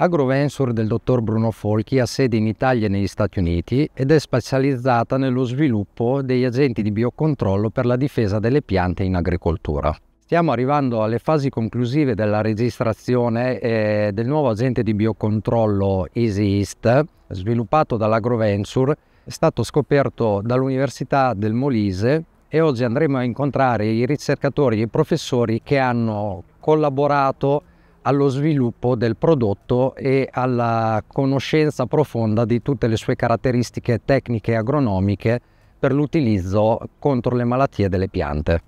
AgroVenture del dottor Bruno Folchi ha sede in Italia e negli Stati Uniti ed è specializzata nello sviluppo degli agenti di biocontrollo per la difesa delle piante in agricoltura. Stiamo arrivando alle fasi conclusive della registrazione eh, del nuovo agente di biocontrollo EasyEast sviluppato dall'AgroVenture, è stato scoperto dall'Università del Molise e oggi andremo a incontrare i ricercatori e i professori che hanno collaborato allo sviluppo del prodotto e alla conoscenza profonda di tutte le sue caratteristiche tecniche e agronomiche per l'utilizzo contro le malattie delle piante.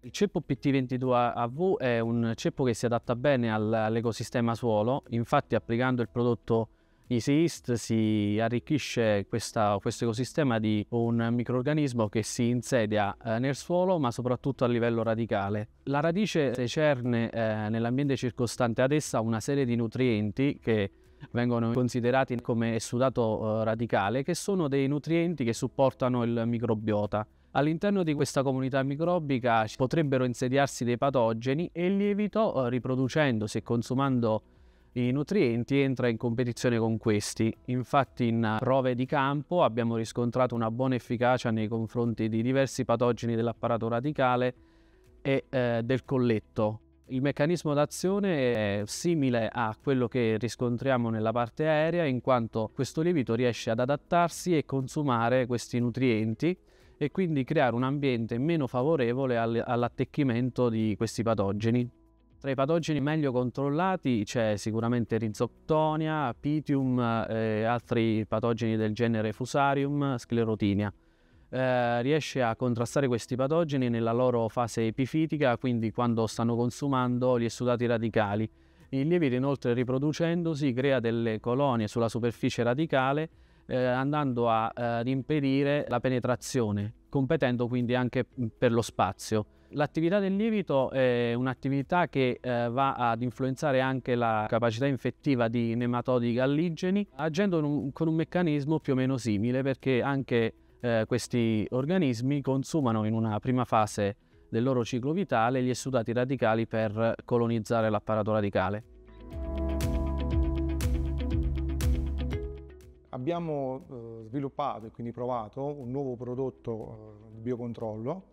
Il ceppo PT22AV è un ceppo che si adatta bene all'ecosistema suolo, infatti applicando il prodotto ISIST si arricchisce questa, questo ecosistema di un microorganismo che si insedia eh, nel suolo ma soprattutto a livello radicale. La radice cerne eh, nell'ambiente circostante ad essa una serie di nutrienti che vengono considerati come sudato eh, radicale che sono dei nutrienti che supportano il microbiota. All'interno di questa comunità microbica potrebbero insediarsi dei patogeni e il lievito, riproducendosi e consumando i nutrienti entra in competizione con questi. Infatti in prove di campo abbiamo riscontrato una buona efficacia nei confronti di diversi patogeni dell'apparato radicale e eh, del colletto. Il meccanismo d'azione è simile a quello che riscontriamo nella parte aerea in quanto questo lievito riesce ad adattarsi e consumare questi nutrienti e quindi creare un ambiente meno favorevole all'attecchimento di questi patogeni. Tra i patogeni meglio controllati c'è sicuramente rizoctonia, Pitium eh, e altri patogeni del genere Fusarium, Sclerotinia. Eh, riesce a contrastare questi patogeni nella loro fase epifitica, quindi quando stanno consumando gli essudati radicali. Il lievito inoltre riproducendosi crea delle colonie sulla superficie radicale eh, andando a, eh, ad impedire la penetrazione, competendo quindi anche mm, per lo spazio. L'attività del lievito è un'attività che eh, va ad influenzare anche la capacità infettiva di nematodi galligeni, agendo un, con un meccanismo più o meno simile perché anche eh, questi organismi consumano in una prima fase del loro ciclo vitale gli essudati radicali per colonizzare l'apparato radicale. Abbiamo eh, sviluppato e quindi provato un nuovo prodotto eh, di biocontrollo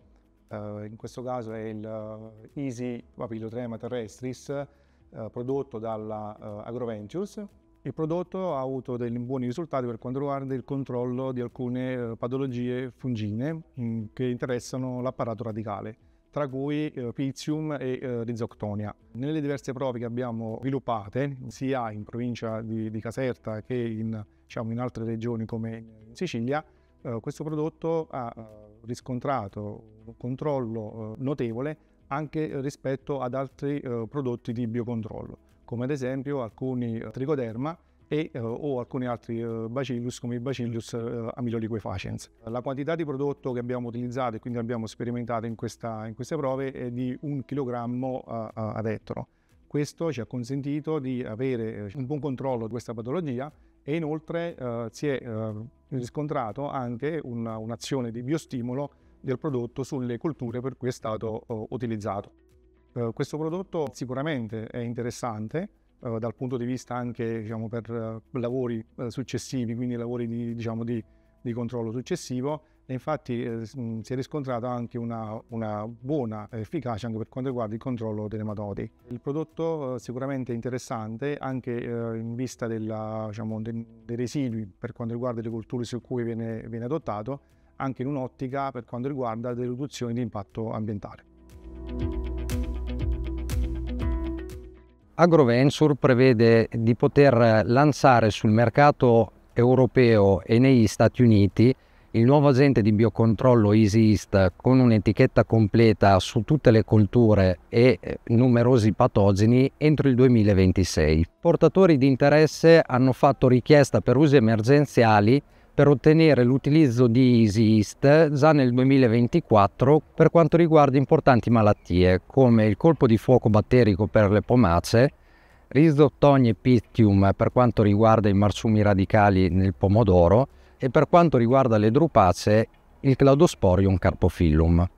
eh, in questo caso è il eh, Easy Papillotrema terrestris uh, eh, prodotto dalla uh, AgroVentures. Il prodotto ha avuto dei buoni risultati per quanto riguarda il controllo di alcune patologie fungine mh, mm, che interessano l'apparato radicale, tra cui Pizium e Rizoctonia. Nelle diverse prove che abbiamo sviluppate, sia in provincia di, di Caserta che in, diciamo, in altre regioni come in Sicilia, eh, questo prodotto ha eh, riscontrato un controllo eh, notevole anche rispetto ad altri prodotti di biocontrollo, come ad esempio alcuni tricoderma e, eh, o alcuni altri eh, bacillus come il bacillus eh, amyloliquefacens. La quantità di prodotto che abbiamo utilizzato e quindi abbiamo sperimentato in, questa, in queste prove è di 1 kg ad ettaro. Questo ci ha consentito di avere eh, un buon controllo di questa patologia e inoltre eh, si è eh, riscontrato anche una, un'azione di biostimolo del prodotto sulle colture per cui è stato eh, utilizzato. Eh, questo prodotto sicuramente è interessante eh, dal punto di vista anche diciamo, per lavori successivi, quindi lavori di, diciamo, di, di controllo successivo, infatti eh, mm, si è riscontrata anche una, una, buona efficacia anche per quanto riguarda il controllo delle matodi. Il prodotto eh, sicuramente interessante anche eh, in vista della, diciamo, de, dei residui per quanto riguarda le colture su cui viene, viene adottato, anche in un'ottica per quanto riguarda le riduzioni di impatto ambientale. AgroVenture prevede di poter lanciare sul mercato europeo e negli Stati Uniti il nuovo agente di biocontrollo EasyEast con un'etichetta completa su tutte le colture e eh, numerosi patogeni entro il 2026. Portatori di interesse hanno fatto richiesta per usi emergenziali per ottenere l'utilizzo di EasyEast già nel 2024 per quanto riguarda importanti malattie come il colpo di fuoco batterico per le pomace, Rhizoctonia e Pythium per quanto riguarda i marsumi radicali nel pomodoro e per quanto riguarda le drupacee il Cladosporium carpophyllum.